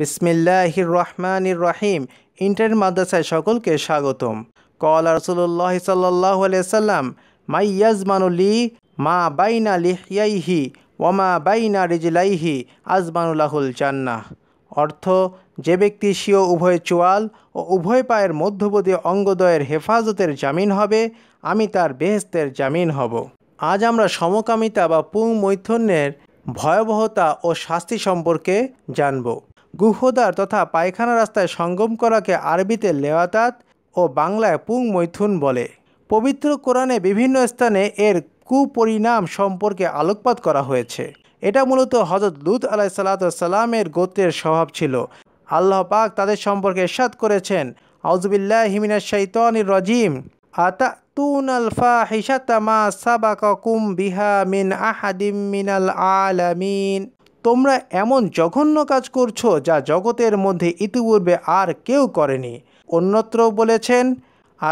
বিসমিল্লাহির রহমানির রহিম ইন্টার মাদ্রাসায় সকলকে স্বাগতম কল রসুল্লাহ সাল্লাহ আলিয়াল্লাম মাইয়াজ মানুলি মা বাইনা লিহিয়াইহি ওমা বাইনা রিজলাইহি আজমানুল্লাহুল জান্নাহ অর্থ যে ব্যক্তি স্বীয় উভয় চোয়াল ও উভয় পায়ের মধ্যবর্তী অঙ্গদয়ের হেফাজতের জামিন হবে আমি তার বেহেস্তের জামিন হব আজ আমরা সমকামিতা বা পুং মৈথুন্যের ভয়াবহতা ও শাস্তি সম্পর্কে জানব গুহদার তথা পায়খানা রাস্তায় সঙ্গম করাকে আরবিতে লেওয়াতাত ও বাংলায় পুং মৈথুন বলে পবিত্র কোরআনে বিভিন্ন স্থানে এর কুপরিণাম সম্পর্কে আলোকপাত করা হয়েছে এটা মূলত হজরত লুত আলাই সালাতামের গোত্রের স্বভাব ছিল আল্লাহ পাক তাদের সম্পর্কে এরশাদ করেছেন আউজবিল্লা হিমিনা শৈতনির রজিম আতা তুন আলফা হিসাতামা সাবাকুম বিহা মিন আহাদিম মিনাল আলামিন তোমরা এমন জঘন্য কাজ করছো যা জগতের মধ্যে ইতিপূর্বে আর কেউ করেনি অন্যত্র বলেছেন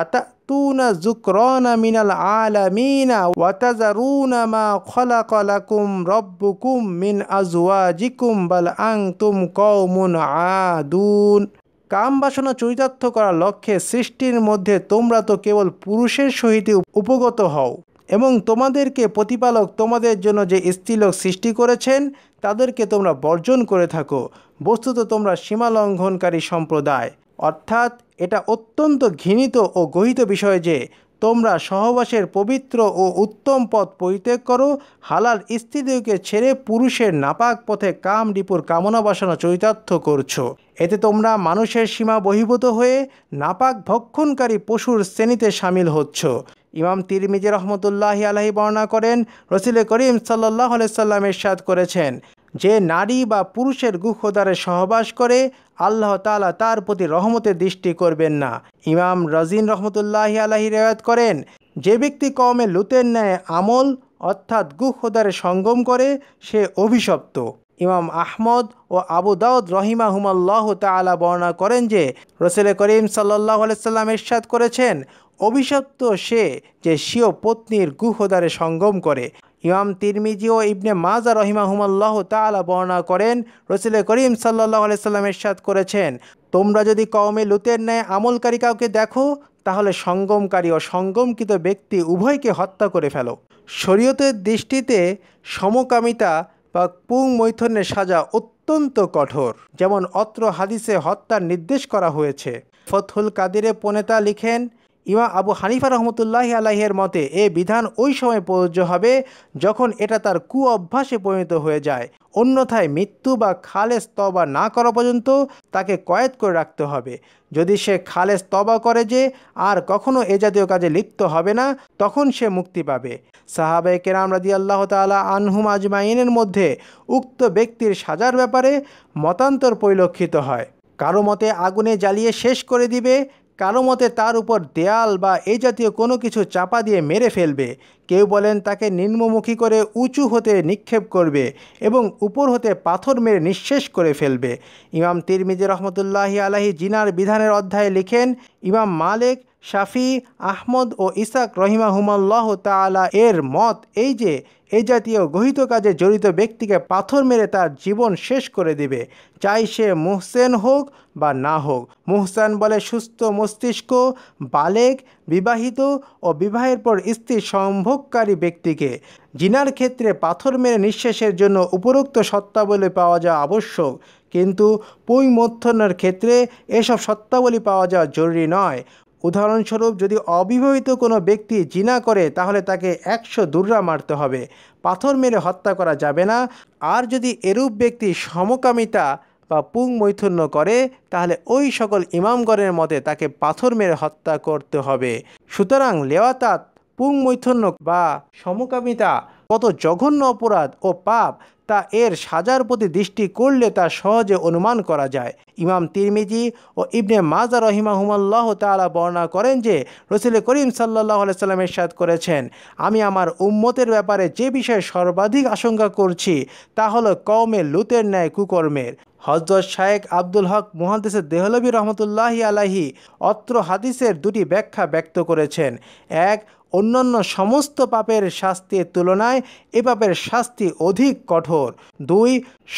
আতা তুনা জুকরনা মিনাল আলামিনা ওয়াতাজারুনা মা খলা খলাকলাকুম রব্বুকুম মিন আজওয়াজিকুম বাল আংতুম কওমুন আদুন কাম বাসনা চরিতার্থ করার লক্ষ্যে সৃষ্টির মধ্যে তোমরা তো কেবল পুরুষের সহিত উপগত হও এবং তোমাদেরকে প্রতিপালক তোমাদের জন্য যে স্ত্রীলোক সৃষ্টি করেছেন তাদেরকে তোমরা বর্জন করে থাকো বস্তুত তোমরা সীমালঙ্ঘনকারী সম্প্রদায় অর্থাৎ এটা অত্যন্ত ঘৃণিত ও গহিত বিষয় যে তোমরা সহবাসের পবিত্র ও উত্তম পথ পরিত্যাগ করো হালাল স্ত্রীদেরকে ছেড়ে পুরুষের নাপাক পথে কাম ডিপুর কামনা বাসনা চরিতার্থ করছো এতে তোমরা মানুষের সীমা বহিভূত হয়ে নাপাক ভক্ষণকারী পশুর শ্রেণীতে সামিল হচ্ছ ইমাম তিরমিজি রহমতুল্লাহি আলাহি বর্ণনা করেন রসিলে করিম সাল্লাহ আলাইসাল্লামের সাদ করেছেন যে নারী বা পুরুষের গুহদারে সহবাস করে আল্লাহ তালা তার প্রতি রহমতের দৃষ্টি করবেন না ইমাম রাজিন রহমতুল্লাহ আলাহি রেওয়াত করেন যে ব্যক্তি কমে লুতের ন্যায় আমল অর্থাৎ গুহদারে সঙ্গম করে সে অভিশপ্ত ইমাম আহমদ ও আবু দাউদ রহিমা হুমাল্লাহ তালা বর্ণনা করেন যে রসেল করিম সাল্লাহ আলাইসাল্লাম ইরশাদ করেছেন অভিশপ্ত সে যে স্বীয় পত্নীর গুহদারে সঙ্গম করে ইমাম তিরমিজি ও ইবনে মাজা রহিমাহুমাল্লাহ তালা বর্ণনা করেন রসিল করিম সাল্লাহ আলাইসাল্লাম এরশাদ করেছেন তোমরা যদি কওমে লুতের ন্যায় আমলকারী কাউকে দেখো তাহলে সঙ্গমকারী ও সঙ্গমকৃত ব্যক্তি উভয়কে হত্যা করে ফেলো শরীয়তের দৃষ্টিতে সমকামিতা বা পুং মৈথনের সাজা অত্যন্ত কঠোর যেমন অত্র হাদিসে হত্যার নির্দেশ করা হয়েছে ফতহুল কাদিরে পনেতা লিখেন ইমা আবু হানিফা রহমতুল্লাহ আলাহের মতে এ বিধান ওই সময় প্রযোজ্য হবে যখন এটা তার কু অভ্যাসে পরিণত হয়ে যায় অন্যথায় মৃত্যু বা খালে স্তবা না করা পর্যন্ত তাকে কয়েদ করে রাখতে হবে যদি সে খালে স্তবা করে যে আর কখনও এ জাতীয় কাজে লিপ্ত হবে না তখন সে মুক্তি পাবে সাহাবে কেরাম রাজি আল্লাহ তালা আনহুম আজমাইনের মধ্যে উক্ত ব্যক্তির সাজার ব্যাপারে মতান্তর পরিলক্ষিত হয় কারো মতে আগুনে জ্বালিয়ে শেষ করে দিবে কারো মতে তার উপর দেয়াল বা এই জাতীয় কোনো কিছু চাপা দিয়ে মেরে ফেলবে কেউ বলেন তাকে নিম্নমুখী করে উঁচু হতে নিক্ষেপ করবে এবং উপর হতে পাথর মেরে নিঃশেষ করে ফেলবে ইমাম তিরমিজি রহমতুল্লাহি আলাহি জিনার বিধানের অধ্যায়ে লিখেন ইমাম মালিক শাফি আহমদ ও ইসাক রহিমা রহিমাহুমাল্লাহ তালা এর মত এই যে এ জাতীয় গহিত কাজে জড়িত ব্যক্তিকে পাথর মেরে তার জীবন শেষ করে দিবে চাই সে মুহসেন হোক বা না হোক মোহসেন বলে সুস্থ মস্তিষ্ক বালেক বিবাহিত ও বিবাহের পর স্ত্রী সম্ভোগকারী ব্যক্তিকে জিনার ক্ষেত্রে পাথর মেরে নিঃশ্বাসের জন্য উপরোক্ত সত্তাবলী পাওয়া যাওয়া আবশ্যক কিন্তু পৈমথ্যনার ক্ষেত্রে এসব সত্তাবলী পাওয়া যাওয়া জরুরি নয় উদাহরণস্বরূপ যদি অবিবাহিত কোনো ব্যক্তি জিনা করে তাহলে তাকে একশো দুর্রা মারতে হবে পাথর মেরে হত্যা করা যাবে না আর যদি এরূপ ব্যক্তি সমকামিতা বা পুং মৈথুন্য করে তাহলে ওই সকল ইমামগণের মতে তাকে পাথর মেরে হত্যা করতে হবে সুতরাং লেওয়াতাত পুংমৈথন্য বা সমকামিতা কত জঘন্য অপরাধ ও পাপ তা এর সাজার প্রতি দৃষ্টি করলে তা সহজে অনুমান করা যায় ইমাম তিরমিজি ও ইবনে মাজা রহিমাহুমাল্লাহ তালা বর্ণনা করেন যে রসিল করিম সাল্লাহ সাল্লাম এরশাদ করেছেন আমি আমার উম্মতের ব্যাপারে যে বিষয়ে সর্বাধিক আশঙ্কা করছি তা হলো কওমে লুতের ন্যায় কুকর্মের হজরত শায়েক আব্দুল হক মুহান্দিস দেহলবী রহমতুল্লাহি আলাহি অত্র হাদিসের দুটি ব্যাখ্যা ব্যক্ত করেছেন এক অন্যান্য সমস্ত পাপের শাস্তির তুলনায় এ পাপের শাস্তি অধিক কঠোর দুই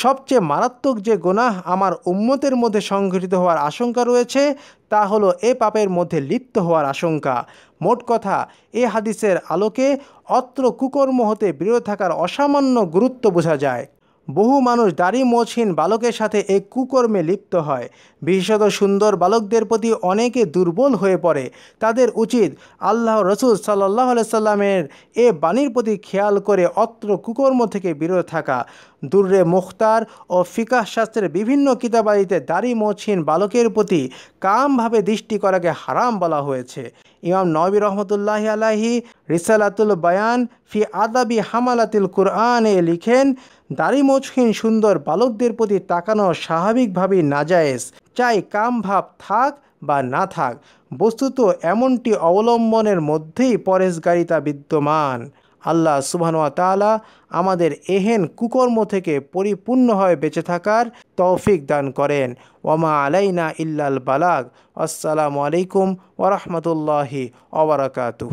সবচেয়ে মারাত্মক যে গোনাহ আমার উম্মতের মধ্যে সংঘটিত হওয়ার আশঙ্কা রয়েছে তা হলো এ পাপের মধ্যে লিপ্ত হওয়ার আশঙ্কা মোট কথা এ হাদিসের আলোকে অত্র কুকর্ম হতে বিরত থাকার অসামান্য গুরুত্ব বোঝা যায় বহু মানুষ দাড়ি মোছহীন বালকের সাথে এই কুকর্মে লিপ্ত হয় বিশেষত সুন্দর বালকদের প্রতি অনেকে দুর্বল হয়ে পড়ে তাদের উচিত আল্লাহ রসুল সাল্লাহ সাল্লামের এ বাণীর প্রতি খেয়াল করে অত্র কুকর্ম থেকে বিরত থাকা দুর্রে মুখতার ও ফিকাহ শাস্ত্রের বিভিন্ন কিতাবাদিতে দাড়ি মোছিন বালকের প্রতি কামভাবে দৃষ্টি করাকে হারাম বলা হয়েছে ইমাম নবী রহমতুল্লাহ আলাহি রিসালাতুল বায়ান ফি আদাবি কুরআন কুরআনে লিখেন দাড়ি মোছহীন সুন্দর বালকদের প্রতি তাকানো স্বাভাবিকভাবেই নাজায়েজ চাই কাম ভাব থাক বা না থাক বস্তুত এমনটি অবলম্বনের মধ্যেই পরেশগারিতা বিদ্যমান আল্লাহ সুবাহানুয়া তালা আমাদের এহেন কুকর্ম থেকে পরিপূর্ণভাবে বেঁচে থাকার তৌফিক দান করেন ওমা আলাইনা ইল্লাল বালাগ আসসালামু আলাইকুম ওরহমতুল্লাহি অবরাকাতু